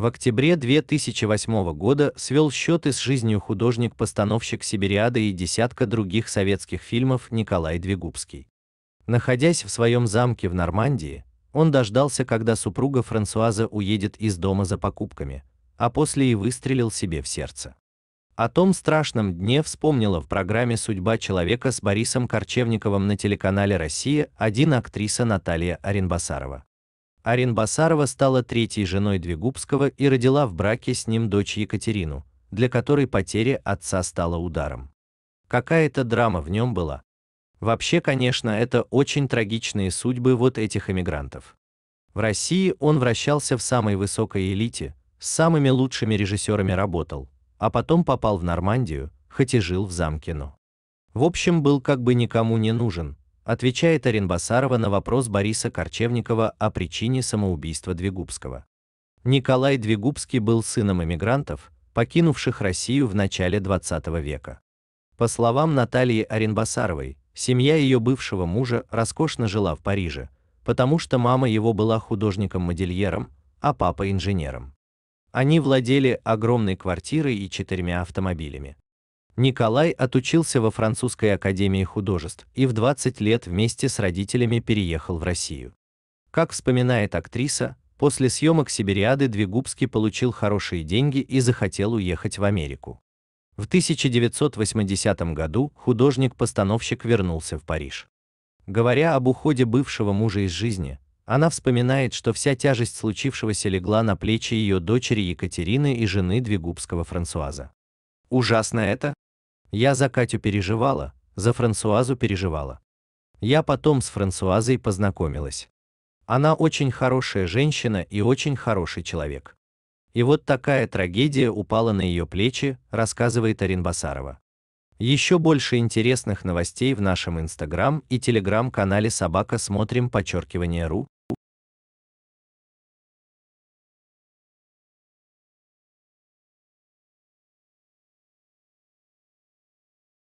В октябре 2008 года свел счеты с жизнью художник-постановщик Сибириада и десятка других советских фильмов Николай Двигубский. Находясь в своем замке в Нормандии, он дождался, когда супруга Франсуаза уедет из дома за покупками, а после и выстрелил себе в сердце. О том страшном дне вспомнила в программе «Судьба человека» с Борисом Корчевниковым на телеканале «Россия» один актриса Наталья Оренбасарова. Аренбасарова стала третьей женой Двигубского и родила в браке с ним дочь Екатерину, для которой потеря отца стала ударом. Какая-то драма в нем была. Вообще, конечно, это очень трагичные судьбы вот этих эмигрантов. В России он вращался в самой высокой элите, с самыми лучшими режиссерами работал, а потом попал в Нормандию, хоть и жил в замке замкино. В общем, был как бы никому не нужен, отвечает Оренбасарова на вопрос Бориса Корчевникова о причине самоубийства Двигубского. Николай Двигубский был сыном эмигрантов, покинувших Россию в начале 20 века. По словам Натальи Оренбасаровой, семья ее бывшего мужа роскошно жила в Париже, потому что мама его была художником-модельером, а папа инженером. Они владели огромной квартирой и четырьмя автомобилями. Николай отучился во Французской академии художеств и в 20 лет вместе с родителями переехал в Россию. Как вспоминает актриса, после съемок Сибириады Двигубский получил хорошие деньги и захотел уехать в Америку. В 1980 году художник-постановщик вернулся в Париж. Говоря об уходе бывшего мужа из жизни, она вспоминает, что вся тяжесть случившегося легла на плечи ее дочери Екатерины и жены Двигубского Франсуаза. Ужасно это, я за Катю переживала, за Франсуазу переживала. Я потом с Франсуазой познакомилась. Она очень хорошая женщина и очень хороший человек. И вот такая трагедия упала на ее плечи, рассказывает Аренбасарова. Еще больше интересных новостей в нашем Инстаграм и Телеграм-канале Собака смотрим подчеркивание ру.